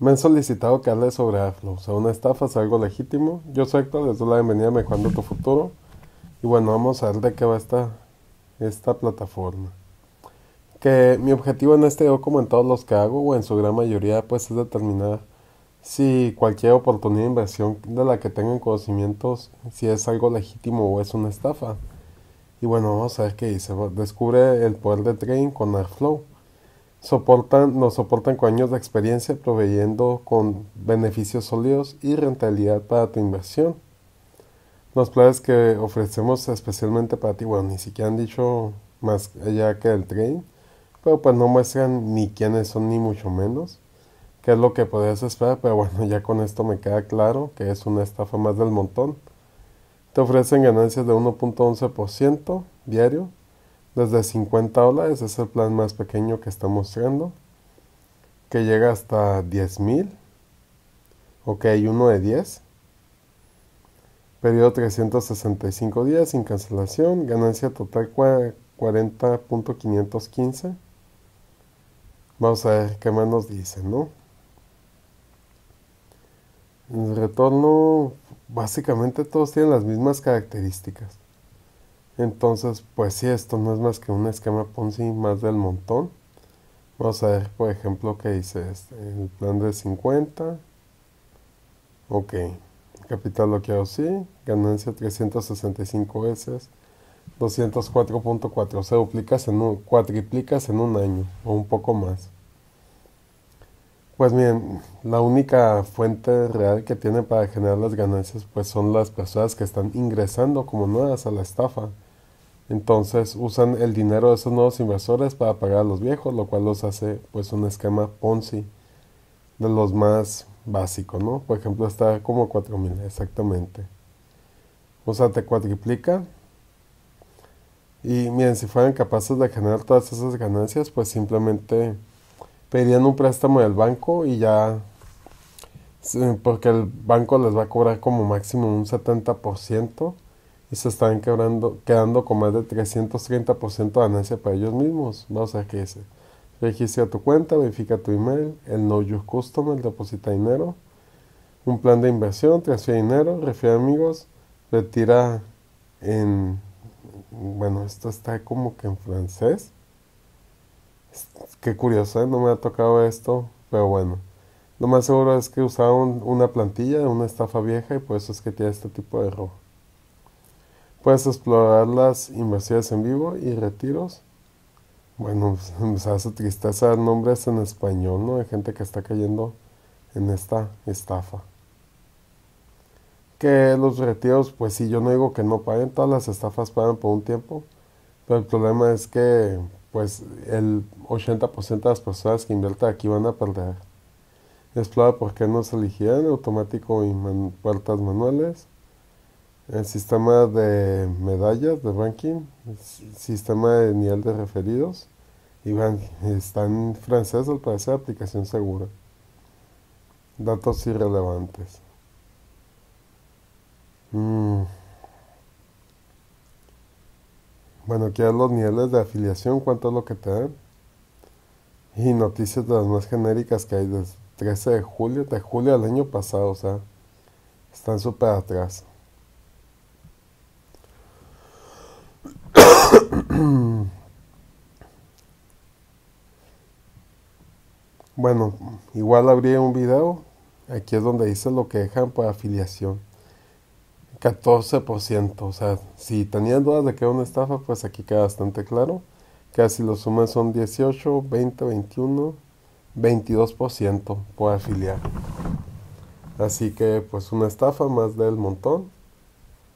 Me han solicitado que hable sobre Airflow, O sea, una estafa es algo legítimo. Yo soy Héctor, les doy la bienvenida a Mejorando tu Futuro. Y bueno, vamos a ver de qué va esta, esta plataforma. Que mi objetivo en este video, como en todos los que hago, o en su gran mayoría, pues es determinar si cualquier oportunidad de inversión de la que tengan conocimientos, si es algo legítimo o es una estafa. Y bueno, vamos a ver qué dice. Descubre el poder de trading con AirFlow soportan, nos soportan con años de experiencia proveyendo con beneficios sólidos y rentabilidad para tu inversión. Los planes que ofrecemos especialmente para ti, bueno, ni siquiera han dicho más allá que el trading, pero pues no muestran ni quiénes son ni mucho menos qué es lo que podrías esperar, pero bueno, ya con esto me queda claro que es una estafa más del montón. Te ofrecen ganancias de 1.11% diario desde 50 dólares es el plan más pequeño que está mostrando, que llega hasta 10 mil. Ok, uno de 10. Periodo 365 días sin cancelación. Ganancia total 40.515. Vamos a ver qué más nos dice, ¿no? El retorno, básicamente todos tienen las mismas características. Entonces, pues si esto no es más que un esquema Ponzi más del montón. Vamos a ver, por ejemplo, que dice este. El plan de 50. Ok. Capital lo sí. Ganancia 365 veces. 204.4. se duplicas en un, cuatriplicas en un año o un poco más. Pues bien, la única fuente real que tiene para generar las ganancias pues son las personas que están ingresando como nuevas a la estafa. Entonces usan el dinero de esos nuevos inversores para pagar a los viejos, lo cual los hace pues un esquema Ponzi de los más básicos, ¿no? Por ejemplo, está como 4.000, exactamente. O sea, te cuadriplica. Y miren, si fueran capaces de generar todas esas ganancias, pues simplemente pedirían un préstamo del banco y ya porque el banco les va a cobrar como máximo un 70% y se están quedando con más de 330% de ganancia para ellos mismos. Vamos a que dice, registra tu cuenta, verifica tu email, el Know Your el deposita dinero, un plan de inversión, transfiere dinero, refiere amigos, retira en... Bueno, esto está como que en francés. Qué curioso, ¿eh? no me ha tocado esto, pero bueno. Lo más seguro es que usaron una plantilla, una estafa vieja y por eso es que tiene este tipo de error. Puedes explorar las inversiones en vivo y retiros. Bueno, me hace tristeza nombres en español, ¿no? Hay gente que está cayendo en esta estafa. Que los retiros, pues sí, yo no digo que no paguen, todas las estafas pagan por un tiempo, pero el problema es que, pues, el 80% de las personas que invierten aquí van a perder. Explora por qué no se eligieron automático y puertas manuales. El sistema de medallas, de ranking, sistema de nivel de referidos. Y van, está en francés al parecer aplicación segura. Datos irrelevantes. Mm. Bueno, aquí hay los niveles de afiliación, cuánto es lo que te dan. Y noticias de las más genéricas que hay desde 13 de julio, de julio del año pasado, o sea, están súper atrás. Mm. Bueno, igual habría un video. Aquí es donde dice lo que dejan por afiliación. 14%. O sea, si tenían dudas de que era una estafa, pues aquí queda bastante claro. Casi los sumas son 18, 20, 21, 22% por afiliar. Así que pues una estafa más del montón.